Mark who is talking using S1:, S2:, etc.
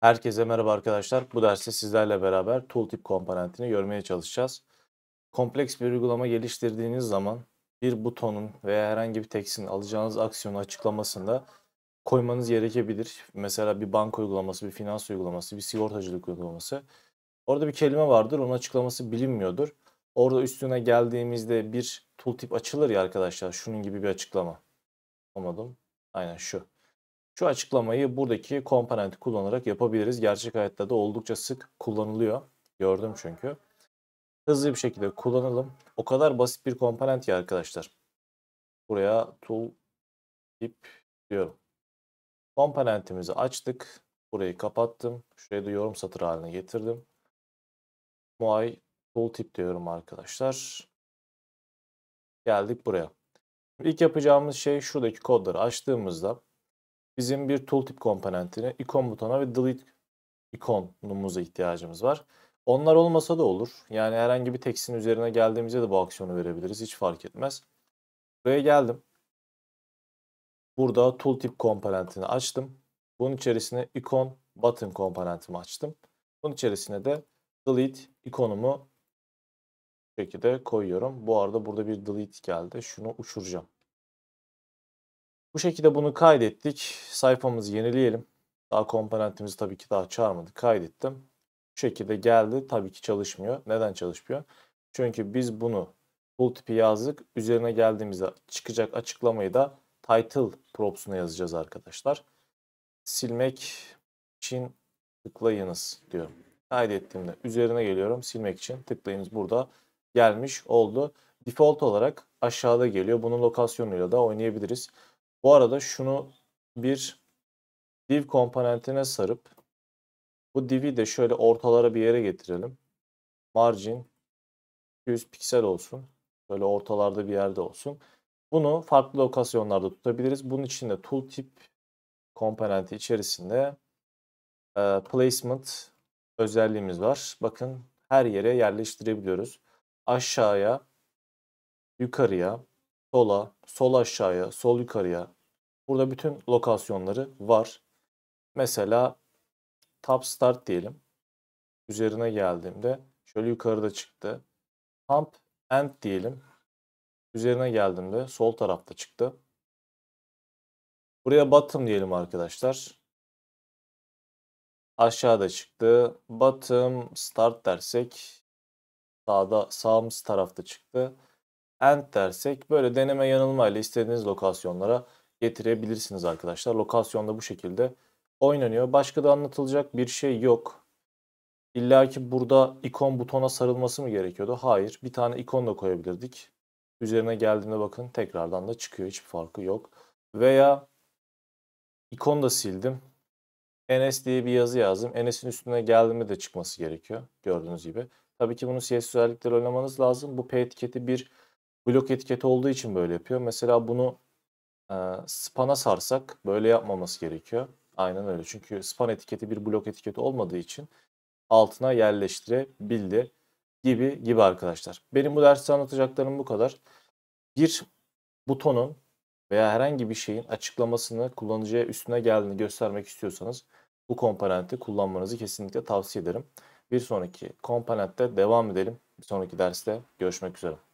S1: Herkese merhaba arkadaşlar. Bu derste sizlerle beraber tooltip komponentini görmeye çalışacağız. Kompleks bir uygulama geliştirdiğiniz zaman bir butonun veya herhangi bir teksin alacağınız aksiyonu açıklamasında koymanız gerekebilir. Mesela bir banka uygulaması, bir finans uygulaması, bir sigortacılık uygulaması. Orada bir kelime vardır. Onun açıklaması bilinmiyordur. Orada üstüne geldiğimizde bir tooltip açılır ya arkadaşlar. Şunun gibi bir açıklama. Olmadım. Aynen şu. Şu açıklamayı buradaki komponenti kullanarak yapabiliriz. Gerçek hayatta da oldukça sık kullanılıyor. Gördüm çünkü. Hızlı bir şekilde kullanalım. O kadar basit bir komponent ki arkadaşlar. Buraya tool tip diyorum. Komponentimizi açtık. Burayı kapattım. Şuraya da yorum satır haline getirdim. Muay tool tip diyorum arkadaşlar. Geldik buraya. İlk yapacağımız şey şuradaki kodları açtığımızda bizim bir tooltip komponentine, ikon butona ve delete ikonumuza ihtiyacımız var. Onlar olmasa da olur. Yani herhangi bir teksin üzerine geldiğimizde de bu aksiyonu verebiliriz. Hiç fark etmez. Buraya geldim. Burada tooltip komponentini açtım. Bunun içerisine ikon button komponentimi açtım. Bunun içerisine de delete ikonumu şekilde koyuyorum. Bu arada burada bir delete geldi. Şunu uçuracağım. Bu şekilde bunu kaydettik. Sayfamızı yenileyelim. Daha komponentimizi tabii ki daha çağırmadık. Kaydettim. Bu şekilde geldi. Tabii ki çalışmıyor. Neden çalışmıyor? Çünkü biz bunu full tipi yazdık. Üzerine geldiğimizde çıkacak açıklamayı da title props'una yazacağız arkadaşlar. Silmek için tıklayınız diyorum. Kaydettiğimde üzerine geliyorum. Silmek için tıklayınız burada gelmiş oldu. Default olarak aşağıda geliyor. Bunun lokasyonuyla da oynayabiliriz. Bu arada şunu bir div komponentine sarıp bu div'i de şöyle ortalara bir yere getirelim. Margin 100 piksel olsun. Böyle ortalarda bir yerde olsun. Bunu farklı lokasyonlarda tutabiliriz. Bunun için de tooltip komponenti içerisinde e, placement özelliğimiz var. Bakın her yere yerleştirebiliyoruz. Aşağıya, yukarıya, sola, sol aşağıya, sol yukarıya. Burada bütün lokasyonları var. Mesela top start diyelim. Üzerine geldiğimde şöyle yukarıda çıktı. Pump end diyelim. Üzerine geldiğimde sol tarafta çıktı. Buraya bottom diyelim arkadaşlar. Aşağıda çıktı. Bottom start dersek sağda sağımız tarafta çıktı end dersek böyle deneme yanılma ile istediğiniz lokasyonlara getirebilirsiniz arkadaşlar. Lokasyonda bu şekilde oynanıyor. Başka da anlatılacak bir şey yok. İlla ki burada ikon butona sarılması mı gerekiyordu? Hayır. Bir tane ikon da koyabilirdik. Üzerine geldiğimde bakın tekrardan da çıkıyor. Hiçbir farkı yok. Veya ikon da sildim. NS diye bir yazı yazdım. NS'in üstüne geldiğinde de çıkması gerekiyor. Gördüğünüz gibi. Tabii ki bunu CS özellikleri oynamanız lazım. Bu P etiketi bir blok etiketi olduğu için böyle yapıyor. Mesela bunu e, spana sarsak böyle yapmaması gerekiyor. Aynen öyle. Çünkü span etiketi bir blok etiketi olmadığı için altına yerleştirebildi gibi gibi arkadaşlar. Benim bu derste anlatacaklarım bu kadar. Bir butonun veya herhangi bir şeyin açıklamasını kullanıcıya üstüne geldiğini göstermek istiyorsanız bu komponenti kullanmanızı kesinlikle tavsiye ederim. Bir sonraki komponentte devam edelim. Bir sonraki derste görüşmek üzere.